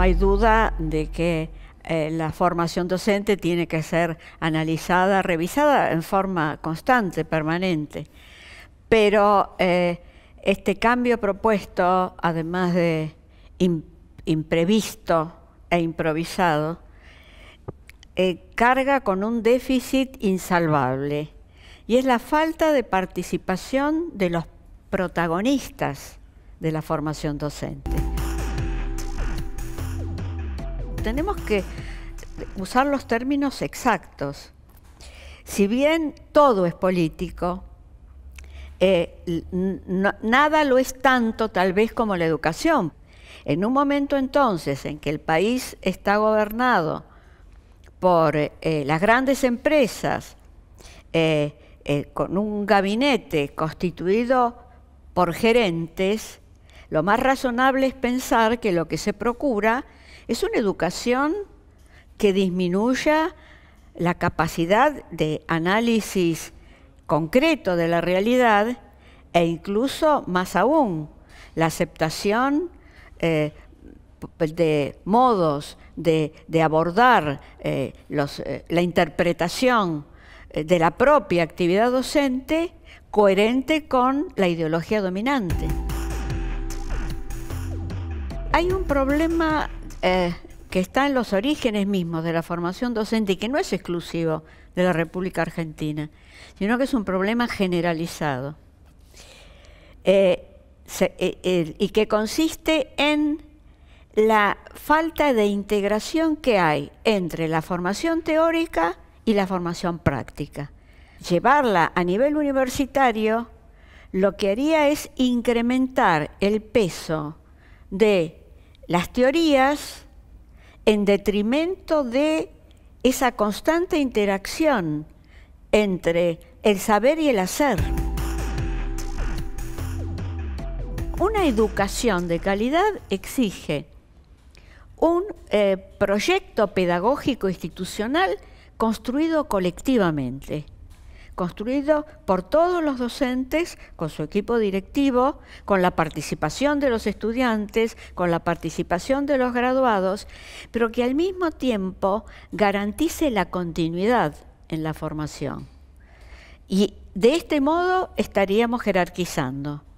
no hay duda de que eh, la formación docente tiene que ser analizada, revisada en forma constante, permanente. Pero eh, este cambio propuesto, además de imprevisto e improvisado, eh, carga con un déficit insalvable y es la falta de participación de los protagonistas de la formación docente tenemos que usar los términos exactos. Si bien todo es político, eh, nada lo es tanto tal vez como la educación. En un momento entonces en que el país está gobernado por eh, las grandes empresas, eh, con un gabinete constituido por gerentes, lo más razonable es pensar que lo que se procura es una educación que disminuya la capacidad de análisis concreto de la realidad e incluso más aún la aceptación eh, de modos de, abordar eh, eh, la interpretación de la propia actividad docente coherente con la ideología dominante. Hay un problema eh, que está en los orígenes mismos de la formación docente y que no es exclusivo de la República Argentina, sino que es un problema generalizado. Eh, eh, y que consiste en la falta de integración que hay entre la formación teórica y la formación práctica. Llevarla a nivel universitario lo que haría es incrementar el peso de las teorías en detrimento de esa constante interacción entre el saber y el hacer. Una educación de calidad exige un eh, proyecto pedagógico institucional construido colectivamente construido por todos los docentes, con su equipo directivo, con la participación de los estudiantes, con la participación de los graduados, pero que al mismo tiempo garantice la continuidad en la formación. Y de este modo estaríamos jerarquizando.